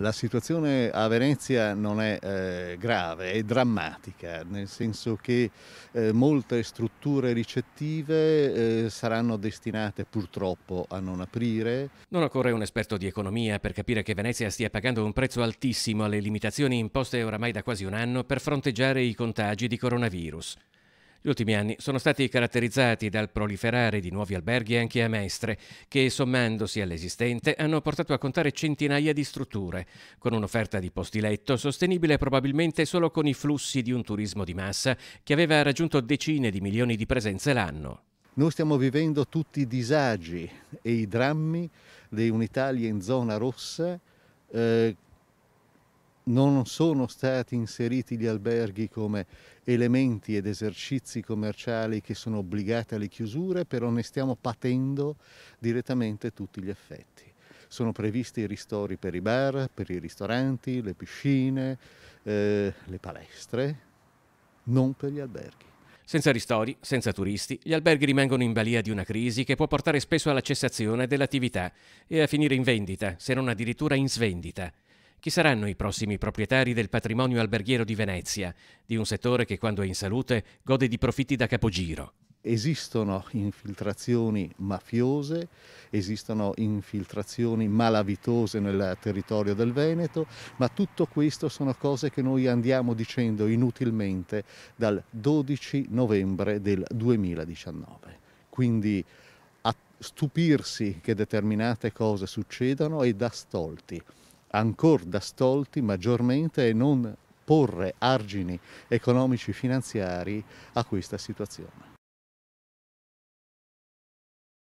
La situazione a Venezia non è eh, grave, è drammatica, nel senso che eh, molte strutture ricettive eh, saranno destinate purtroppo a non aprire. Non occorre un esperto di economia per capire che Venezia stia pagando un prezzo altissimo alle limitazioni imposte oramai da quasi un anno per fronteggiare i contagi di coronavirus. Gli ultimi anni sono stati caratterizzati dal proliferare di nuovi alberghi anche a Mestre, che sommandosi all'esistente hanno portato a contare centinaia di strutture, con un'offerta di posti letto sostenibile probabilmente solo con i flussi di un turismo di massa che aveva raggiunto decine di milioni di presenze l'anno. Noi stiamo vivendo tutti i disagi e i drammi di un'Italia in zona rossa eh, non sono stati inseriti gli alberghi come elementi ed esercizi commerciali che sono obbligati alle chiusure, però ne stiamo patendo direttamente tutti gli effetti. Sono previsti i ristori per i bar, per i ristoranti, le piscine, eh, le palestre, non per gli alberghi. Senza ristori, senza turisti, gli alberghi rimangono in balia di una crisi che può portare spesso alla cessazione dell'attività e a finire in vendita, se non addirittura in svendita. Chi saranno i prossimi proprietari del patrimonio alberghiero di Venezia, di un settore che quando è in salute gode di profitti da capogiro? esistono infiltrazioni mafiose, esistono infiltrazioni malavitose nel territorio del Veneto, ma tutto questo sono cose che noi andiamo dicendo inutilmente dal 12 novembre del 2019. Quindi a stupirsi che determinate cose succedano è da stolti ancora da stolti maggiormente e non porre argini economici e finanziari a questa situazione.